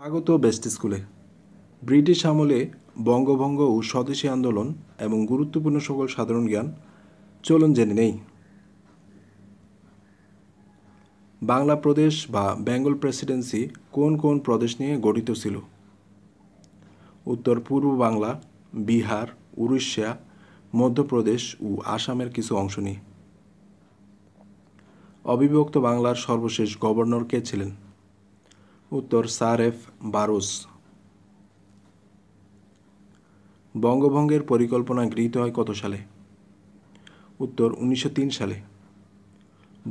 স্বাগত বেস্ট স্কুলে ব্রিটিশ আমলে বঙ্গভঙ্গ ও স্বদেশী আন্দোলন এবং গুরুত্বপূর্ণ সকল সাধারণ জ্ঞান চলুন জেনে নেই বাংলা প্রদেশ বা বেঙ্গল প্রেসিডেন্সি কোন কোন প্রদেশ নিয়ে গঠিত ছিল উত্তর পূর্ব বাংলা বিহার উড়িষ্যা মধ্যপ্রদেশ ও আসামের কিছু অংশ নিয়ে অবিভক্ত বাংলার সর্বশেষ গভর্নর কে ছিলেন উত্তর সারেফ বারুস বঙ্গভঙ্গের পরিকল্পনা গৃহীত হয় কত সালে উত্তর উনিশশো সালে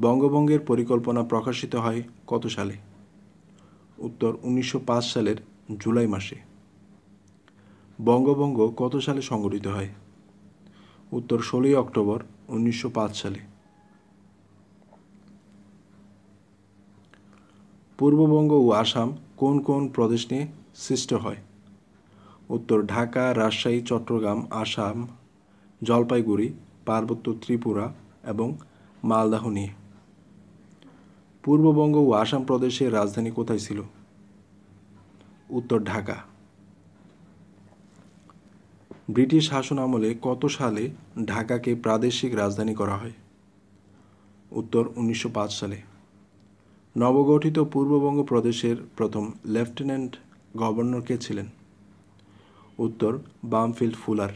বঙ্গভঙ্গের পরিকল্পনা প্রকাশিত হয় কত সালে উত্তর উনিশশো সালের জুলাই মাসে বঙ্গভঙ্গ কত সালে সংগঠিত হয় উত্তর ষোলোই অক্টোবর উনিশশো সালে পূর্ববঙ্গ ও আসাম কোন কোন প্রদেশ নিয়ে সৃষ্ট হয় উত্তর ঢাকা রাজশাহী চট্টগ্রাম আসাম জলপাইগুড়ি পার্বত্য ত্রিপুরা এবং মালদাহ নিয়ে পূর্ববঙ্গ ও আসাম প্রদেশের রাজধানী কোথায় ছিল উত্তর ঢাকা ব্রিটিশ শাসন আমলে কত সালে ঢাকাকে প্রাদেশিক রাজধানী করা হয় উত্তর উনিশশো সালে নবগঠিত পূর্ববঙ্গ প্রদেশের প্রথম লেফটেন্যান্ট গভর্নর কে ছিলেন উত্তর বামফিল্ড ফুলার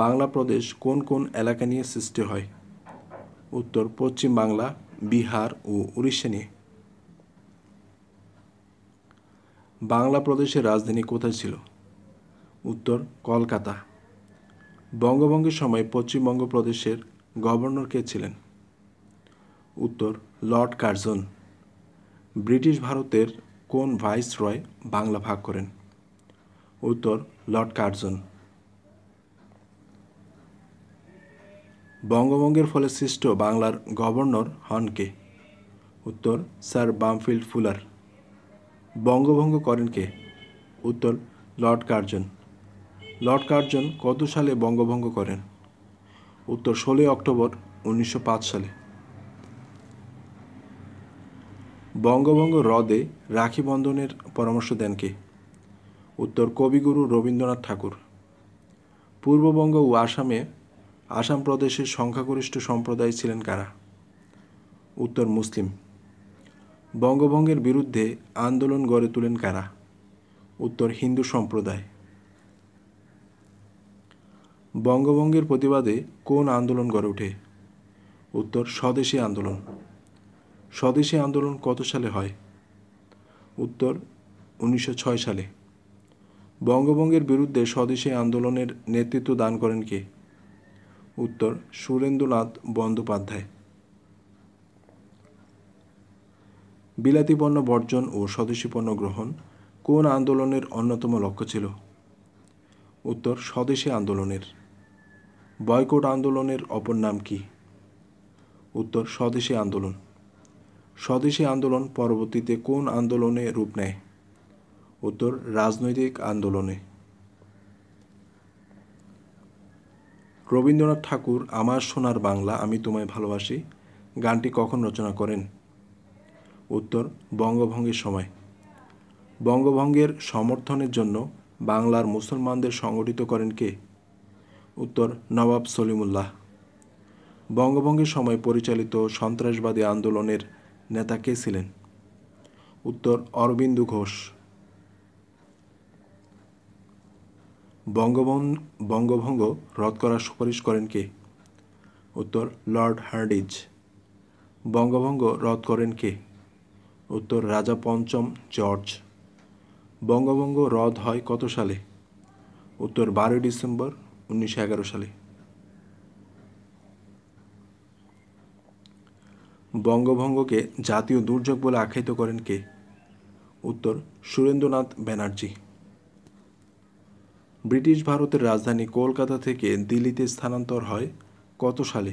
বাংলা প্রদেশ কোন কোন এলাকা নিয়ে সৃষ্টি হয় উত্তর পশ্চিম বাংলা বিহার ও উড়িষ্যা নিয়ে বাংলা প্রদেশের রাজধানী কোথায় ছিল উত্তর কলকাতা বঙ্গভঙ্গের সময় পশ্চিমবঙ্গ প্রদেশের গভর্নর কে ছিলেন উত্তর লর্ড কার্জন ব্রিটিশ ভারতের কোন ভাইস রয় বাংলা ভাগ করেন উত্তর লর্ড কার্জন বঙ্গভঙ্গের ফলে সৃষ্ট বাংলার গভর্নর হনকে উত্তর স্যার বামফিল্ড ফুলার বঙ্গভঙ্গ করেন কে উত্তর লর্ড কার্জন লর্ড কার্জন কত সালে বঙ্গভঙ্গ করেন উত্তর ষোলোই অক্টোবর উনিশশো সালে বঙ্গভঙ্গ হ্রদে রাখি বন্ধনের পরামর্শ দেন কে উত্তর কবিগুরু রবীন্দ্রনাথ ঠাকুর পূর্ববঙ্গ ও আসামে আসাম প্রদেশের সংখ্যাগরিষ্ঠ সম্প্রদায় ছিলেন কারা উত্তর মুসলিম বঙ্গভঙ্গের বিরুদ্ধে আন্দোলন গড়ে তোলেন কারা উত্তর হিন্দু সম্প্রদায় বঙ্গভঙ্গের প্রতিবাদে কোন আন্দোলন গড়ে ওঠে উত্তর স্বদেশী আন্দোলন স্বদেশী আন্দোলন কত সালে হয় উত্তর উনিশশো সালে বঙ্গভঙ্গের বিরুদ্ধে স্বদেশী আন্দোলনের নেতৃত্ব দান করেন কে উত্তর সুরেন্দ্রনাথ বন্দ্যোপাধ্যায় বিলাতি বর্জন ও স্বদেশী পণ্য গ্রহণ কোন আন্দোলনের অন্যতম লক্ষ্য ছিল উত্তর স্বদেশী আন্দোলনের বয়কট আন্দোলনের অপর নাম কি উত্তর স্বদেশী আন্দোলন স্বদেশী আন্দোলন পরবর্তীতে কোন আন্দোলনে রূপ নেয় উত্তর রাজনৈতিক আন্দোলনে রবীন্দ্রনাথ ঠাকুর আমার সোনার বাংলা আমি তোমায় ভালোবাসি গানটি কখন রচনা করেন উত্তর বঙ্গভঙ্গের সময় বঙ্গভঙ্গের সমর্থনের জন্য বাংলার মুসলমানদের সংগঠিত করেন কে উত্তর নবাব সলিমুল্লাহ বঙ্গভঙ্গের সময় পরিচালিত সন্ত্রাসবাদী আন্দোলনের নেতা কে ছিলেন উত্তর অরবিন্দু ঘোষ বঙ্গবন বঙ্গভঙ্গ রদ করার সুপারিশ করেন কে উত্তর লর্ড হার্ডিজ বঙ্গভঙ্গ রদ করেন কে উত্তর রাজা পঞ্চম জর্জ বঙ্গভঙ্গ রদ হয় কত সালে উত্তর বারোই ডিসেম্বর উনিশশো সালে বঙ্গভঙ্গকে জাতীয় দুর্যোগ বলে আখ্যায়িত করেন কে উত্তর সুরেন্দ্রনাথ ব্যানার্জি ব্রিটিশ ভারতের রাজধানী কলকাতা থেকে দিল্লিতে স্থানান্তর হয় কত সালে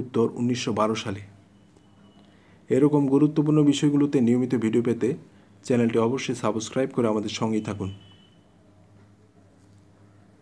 উত্তর উনিশশো সালে এরকম গুরুত্বপূর্ণ বিষয়গুলোতে নিয়মিত ভিডিও পেতে চ্যানেলটি অবশ্যই সাবস্ক্রাইব করে আমাদের সঙ্গেই থাকুন